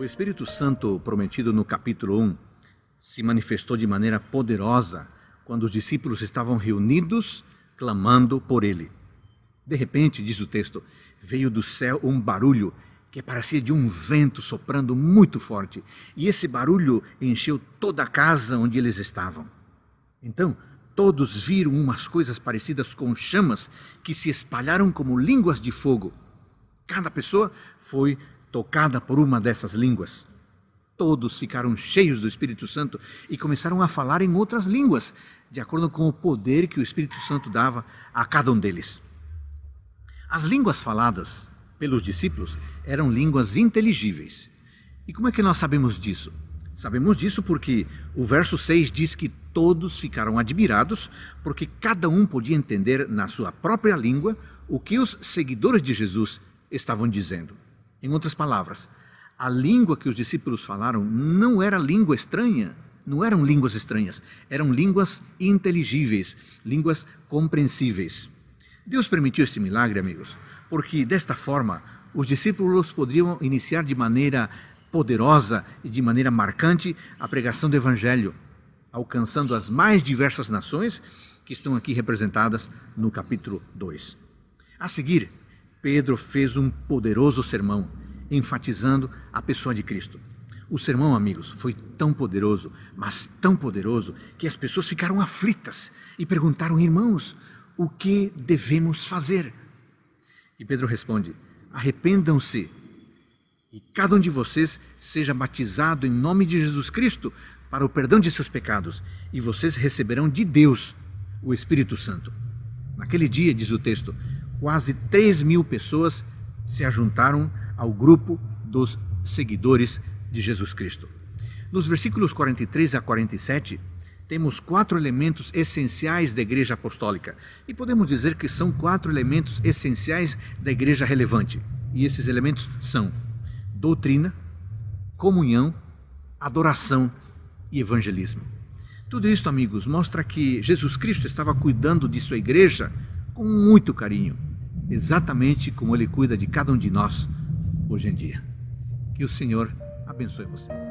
O Espírito Santo, prometido no capítulo 1, se manifestou de maneira poderosa quando os discípulos estavam reunidos clamando por ele. De repente, diz o texto, veio do céu um barulho que parecia de um vento soprando muito forte, e esse barulho encheu toda a casa onde eles estavam. Então, todos viram umas coisas parecidas com chamas que se espalharam como línguas de fogo. Cada pessoa foi tocada por uma dessas línguas. Todos ficaram cheios do Espírito Santo e começaram a falar em outras línguas, de acordo com o poder que o Espírito Santo dava a cada um deles. As línguas faladas pelos discípulos eram línguas inteligíveis. E como é que nós sabemos disso? Sabemos disso porque o verso 6 diz que todos ficaram admirados, porque cada um podia entender na sua própria língua o que os seguidores de Jesus estavam dizendo. Em outras palavras, a língua que os discípulos falaram não era língua estranha, não eram línguas estranhas, eram línguas inteligíveis, línguas compreensíveis. Deus permitiu este milagre, amigos, porque desta forma os discípulos poderiam iniciar de maneira poderosa e de maneira marcante a pregação do Evangelho, alcançando as mais diversas nações que estão aqui representadas no capítulo 2. A seguir, Pedro fez um poderoso sermão, enfatizando a pessoa de Cristo. O sermão, amigos, foi tão poderoso, mas tão poderoso, que as pessoas ficaram aflitas e perguntaram: Irmãos, o que devemos fazer? E Pedro responde: Arrependam-se e cada um de vocês seja batizado em nome de Jesus Cristo para o perdão de seus pecados, e vocês receberão de Deus o Espírito Santo. Naquele dia, diz o texto, quase 3 mil pessoas se ajuntaram ao grupo dos seguidores de Jesus Cristo. Nos versículos 43 a 47, temos quatro elementos essenciais da igreja apostólica. E podemos dizer que são quatro elementos essenciais da igreja relevante. E esses elementos são doutrina, comunhão, adoração e evangelismo. Tudo isso, amigos, mostra que Jesus Cristo estava cuidando de sua igreja com muito carinho exatamente como Ele cuida de cada um de nós hoje em dia. Que o Senhor abençoe você.